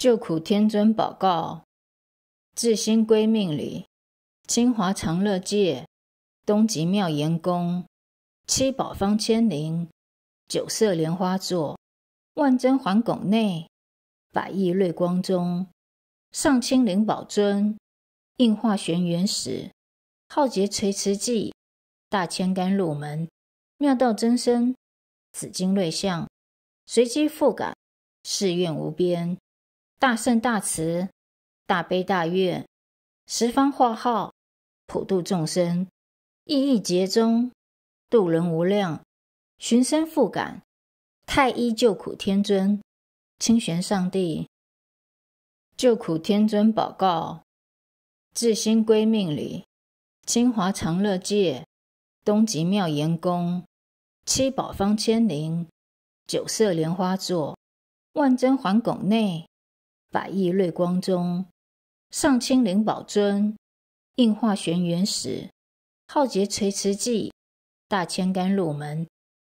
救苦天尊，宝告：至心归命礼，清华长乐界，东极妙严宫，七宝方千林，九色莲花座，万珍环拱内，百亿瑞光中，上清灵宝尊，应化玄元始，浩劫垂慈记，大千甘露门，妙道真身，紫金瑞相，随机复感，誓愿无边。大圣大慈，大悲大愿，十方化号，普度众生，意亿劫中度人无量，寻声复感，太一救苦天尊，清玄上帝，救苦天尊宝告，至心归命理，清华长乐界，东极妙严宫，七宝方千灵，九色莲花座，万真环拱内。百亿瑞光中，上清灵宝尊，应化玄元始，浩劫垂慈记，大千甘露门，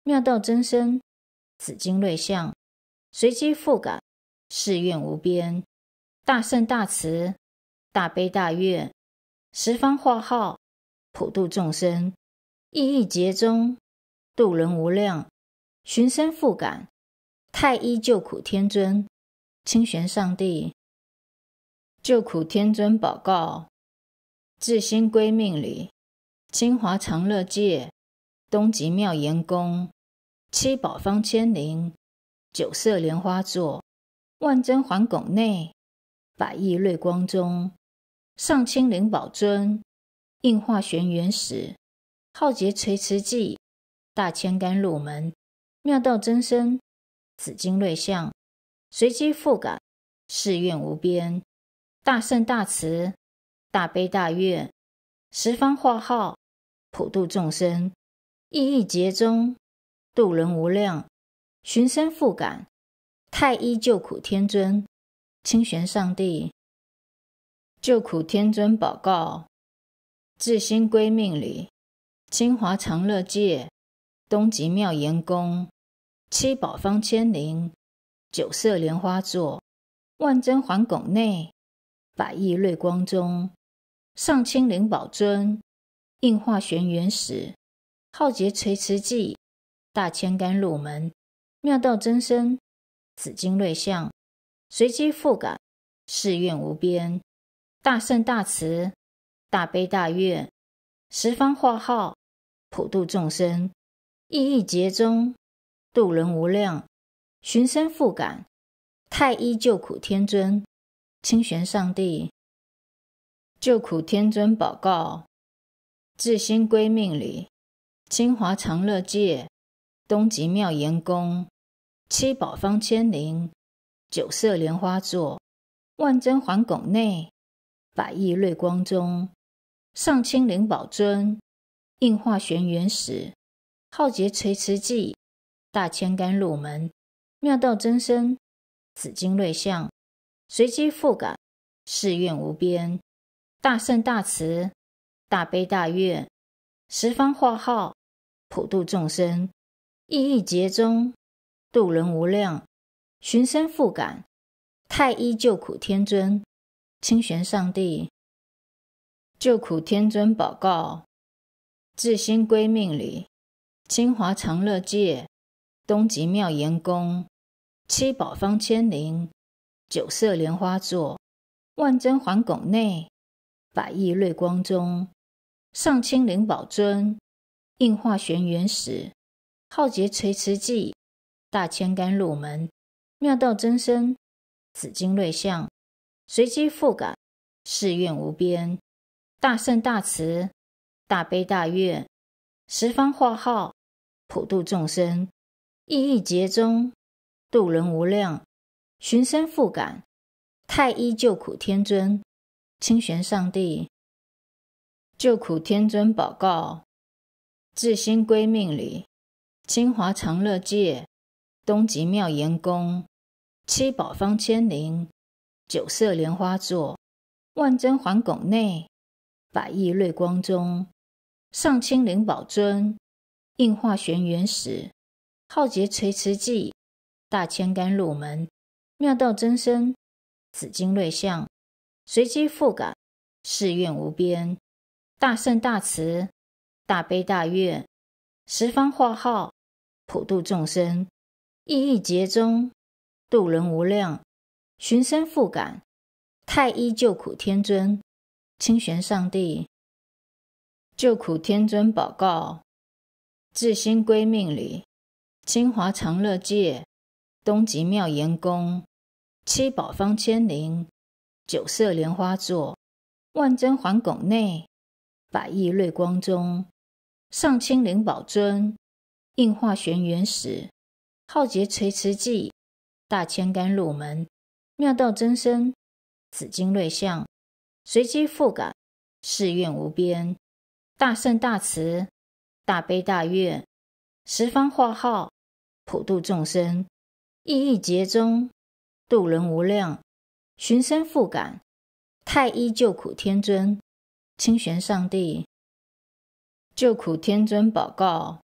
妙道真身，紫金瑞相，随机复感，誓愿无边，大圣大慈，大悲大愿，十方化号，普度众生，意义劫中，度人无量，寻声覆感，太一救苦天尊。清玄上帝，救苦天尊，宝诰，至心归命礼，清华长乐界，东极妙严宫，七宝方千灵，九色莲花座，万珍环拱内，百亿瑞光中，上清灵宝尊，应化玄元始，浩劫垂慈记，大千甘露门，妙道真身，紫金瑞相。随机复感，誓愿无边，大圣大慈，大悲大愿，十方化号，普度众生，意意结中，度人无量，寻声复感，太一救苦天尊，清玄上帝，救苦天尊，宝告，至心归命理，清华长乐界，东极妙严宫，七宝方千灵。九色莲花座，万珍环拱内，百亿瑞光中，上清灵宝尊，应化玄元始，浩劫垂慈记，大千甘露门，妙道真身，紫金瑞相，随机覆感，誓愿无边，大圣大慈，大悲大愿，十方化号，普度众生，意意劫中，度人无量。寻声复感，太一救苦天尊，清玄上帝，救苦天尊，宝告：至心归命理，清华长乐界，东极妙严宫，七宝方千灵，九色莲花座，万珍环拱内，百亿瑞光中，上清灵宝尊，应化玄元始，浩劫垂慈记，大千甘露门。妙道真身，紫金瑞相，随机复感，誓愿无边，大圣大慈，大悲大愿，十方化号，普度众生，意义结中，度人无量，寻声复感，太一救苦天尊，清玄上帝，救苦天尊宝告，至心归命里，清华长乐界，东极妙严宫。七宝方千灵，九色莲花座，万珍环拱内，百亿瑞光中，上清灵宝尊，应化玄元始，浩劫垂慈记，大千甘露门，妙道真身，紫金瑞相，随机复感，誓愿无边，大圣大慈，大悲大愿，十方化号，普度众生，意义劫中。度人无量，寻声复感，太一救苦天尊，清玄上帝，救苦天尊，保告：至心归命礼，清华长乐界，东极妙严宫，七宝方千林，九色莲花座，万珍环拱内，百亿瑞光中，上清灵宝尊，应化玄元始，浩劫垂慈记。大千干入门，妙道真身，紫金瑞相，随机复感，誓愿无边，大圣大慈，大悲大愿，十方化号，普度众生，意义结中，度人无量，寻声覆感，太一救苦天尊，清玄上帝，救苦天尊宝告。至心归命礼，清华长乐界。东极妙严宫，七宝方千灵、九色莲花座，万珍环拱内，百亿瑞光中，上清灵宝尊，应化玄元始，浩劫垂慈记、大千甘露门，妙道真身，紫金瑞相，随机复感，誓愿无边，大圣大慈，大悲大愿，十方化号，普度众生。意欲结中度人无量，寻声复感。太一救苦天尊，清玄上帝。救苦天尊宝告，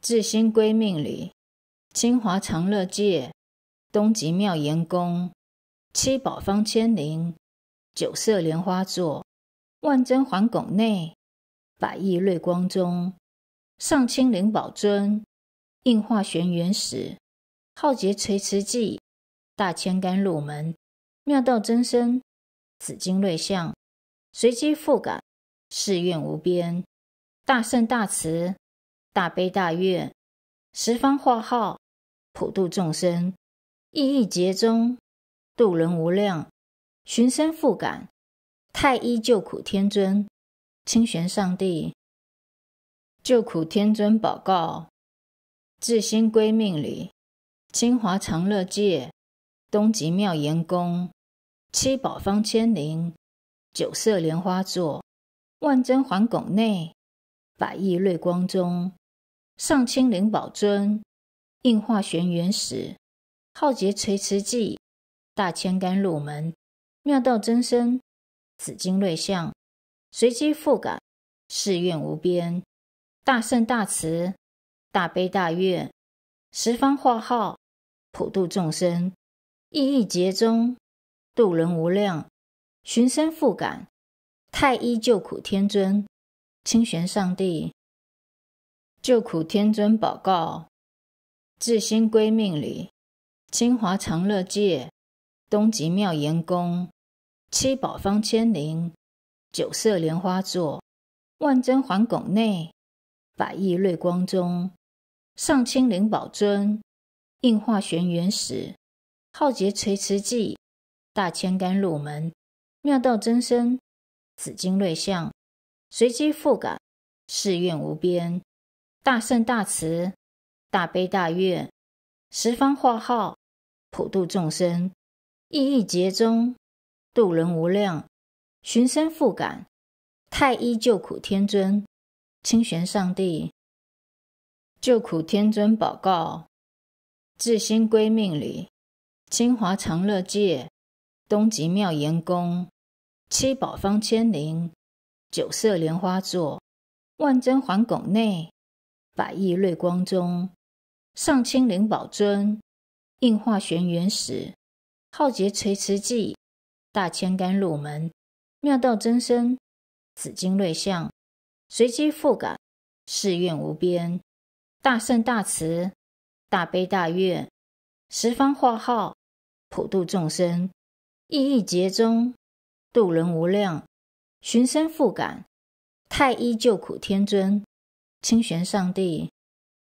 至心归命礼，清华长乐界，东极妙严宫，七宝方千灵，九色莲花座，万珍环拱内，百亿瑞光中，上清灵宝尊，应化玄元始。浩劫垂慈记，大千甘露门，妙道真身，紫金瑞相，随机复感，誓愿无边，大圣大慈，大悲大愿，十方化号，普度众生，意义劫中，度人无量，寻声覆感，太一救苦天尊，清玄上帝，救苦天尊宝告。至心归命理。清华长乐界，东极妙严宫，七宝方千灵、九色莲花座，万珍环拱内，百亿瑞光中，上清灵宝尊，应化玄元始，浩劫垂慈记，大千甘露门，妙道真身，紫金瑞相，随机复感，誓愿无边，大圣大慈，大悲大愿，十方化号。普度众生，意义结中渡人无量，寻声复感，太一救苦天尊，清玄上帝，救苦天尊宝告，至心归命理，清华长乐界，东极妙严宫，七宝方千灵，九色莲花座，万真环拱内，百亿瑞光中，上清灵宝尊。应化玄元始，浩劫垂慈记，大千甘露门，妙道真身，紫金瑞相，随机复感，誓愿无边，大圣大慈，大悲大愿，十方化号，普度众生，意义皆中，度人无量，寻声覆感，太一救苦天尊，清玄上帝，救苦天尊宝告。至心归命礼，清华长乐界，东极妙严宫，七宝方千灵，九色莲花座，万珍环拱内，百亿瑞光中，上清灵宝尊，应化玄元始，浩劫垂慈记，大千甘露门，妙道真身，紫金瑞相，随机复感，誓愿无边，大圣大慈。大悲大愿，十方化号，普度众生，意义结中，度人无量，寻声复感，太一救苦天尊，清玄上帝。